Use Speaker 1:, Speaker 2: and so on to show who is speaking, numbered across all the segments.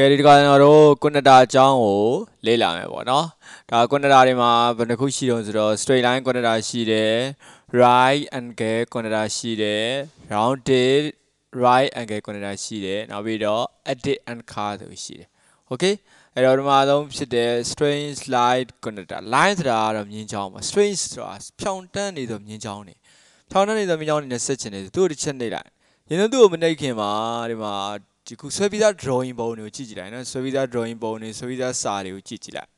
Speaker 1: ကဲဒီတခါကျွန်တော်တို့ကွန်နတာအကြောင်းကိုလေ့လာမယ်ပေါ့နော်ဒါကွန်နတာတွေမှာဘယ်နှခုရှိတုံးဆိုတော့ straight line ကွန်နတာရှိတယ် right angle ကွန်နတာရှိတယ် rounded right angle ကွန်နတာရှိတယ်နောက်ပြီးတော့ edit and car ဆိုရှိတယ် okay အဲ့တော့ဒီမှာအဆုံးဖြစ်တယ် strain slide connector line ဆိုတာကတော့မြင်းချောင်းပါ strain ဆိုတာဖြောင်းတန်းနေသောမြင်းချောင်းနေဖြောင်းတန်းနေသောမြင်းချောင်းနေနဲ့ဆက်ချင်တယ်သူတို့တစ်ချက်နေလိုက်ရင်းသူ့ကိုမနှိပ်ခင်မှာဒီမှာဒီခုဆွဲပြီးသား drawing ပုံတွေကိုကြည့်ကြည့်လိုက်နော်ဆွဲပြီးသား drawing ပုံတွေဆွဲပြီးသားစာတွေကိုကြည့်ကြည့်လိုက်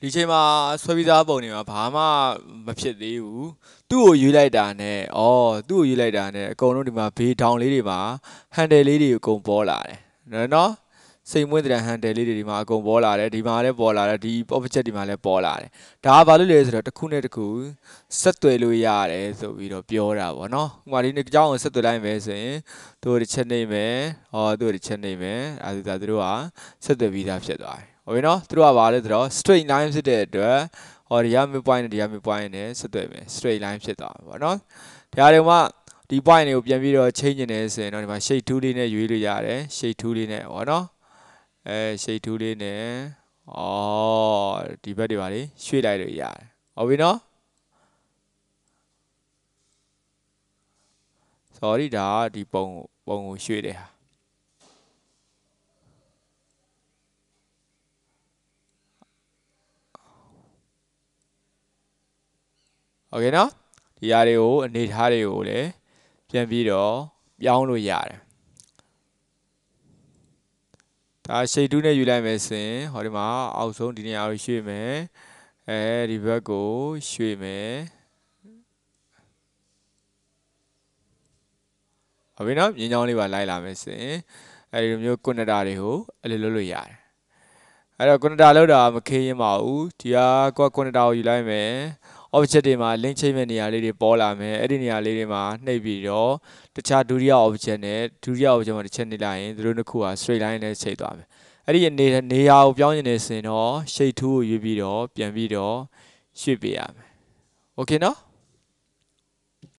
Speaker 1: ဒီချိန်မှာဆွဲပြီးသားပုံတွေမှာဘာမှမဖြစ်သေးဘူးသူ့ကိုယူလိုက်တာနဲ့ဩသူ့ကိုယူလိုက်တာနဲ့အကုန်လုံးဒီမှာဘေးဒေါင်လေးတွေမှာ handle လေးတွေအကုန်ပေါ်လာတယ်နော်စိတ်မွေးတဲ့ဟန်တယ်လေးတွေဒီမှာအကုန်ပေါ်လာတယ်ဒီမှာလည်းပေါ်လာတယ်ဒီ object ဒီမှာလည်းပေါ်လာတယ်ဒါကဘာလို့လဲဆိုတော့တစ်ခုနဲ့တစ်ခုဆက်သွယ်လို့ရတယ်ဆိုပြီးတော့ပြောတာပေါ့နော်ဥပမာဒီနေ့ကြောင်းကိုဆက်သွယ်လိုက်မယ်ဆိုရင်တို့တစ်ချက်နေမယ်ဟောတို့တစ်ချက်နေမယ်အဲဒါသူတို့ကဆက်သွယ်ပြီးသားဖြစ်သွားတယ်ဟုတ်ပြီနော်သူတို့ကဘာလဲဆိုတော့ straight line ဖြစ်တဲ့အတွက်ဟောဒီက mid point နဲ့ဒီက mid point နဲ့ဆက်သွယ်မယ် straight line ဖြစ်သွားမှာပေါ့နော်ဒါတွေမှာဒီ point တွေကိုပြန်ပြီးတော့ change နေတယ်ဆိုရင်တော့ဒီမှာ shape 2လေးနဲ့ရွေးလို့ရတယ် shape 2လေးနဲ့ပေါ့နော်အဲရှိတ်ထူးလေးနဲ့အော်ဒီဘက်တွေပါလေရွှေ့လိုက်လို့ရတယ်ဟုတ်ပြီနော် sorry ဒါဒီပုံကိုပုံကိုရွှေ့တယ်ဟာโอเคเนาะဒီຢာတွေကိုအနေထားတွေကိုလည်းပြန်ပြီးတော့ပြောင်းလို့ရတယ်ဒါရှိတ်တူးနဲ့ယူလိုက်မယ်စင်ဟောဒီမှာအောက်ဆုံးဒီနေရာကိုရွှေ့မယ်အဲဒီဘက်ကိုရွှေ့မယ်အပြင်တော့မြင်းချောင်းလေးပါလိုက်လာမယ်စင်အဲဒီလိုမျိုးကွန်နတာတွေကိုအလိုလိုလို့ရတယ်အဲ့တော့ connector လောက်တာမခေးရင်ပါဘူးဒီကကိုယ် connector ကိုယူလိုက်မယ် object တွေမှာ link ချိတ်မဲ့နေရာလေးတွေပေါ်လာမယ်အဲ့ဒီနေရာလေးတွေမှာနှိပ်ပြီးတော့တခြားဒုတိယ object နဲ့ဒုတိယ object မှာတစ်ချက်နှိပ်လိုက်ရင်သူတို့နှစ်ခုက straight line နဲ့ချိတ်သွားမယ်အဲ့ဒီနေနေရာကိုပြောင်းရင်လည်းစင်တော့ shape 2ကိုရွေးပြီးတော့ပြန်ပြီးတော့ရွှေ့ပေးရမယ် okay နော်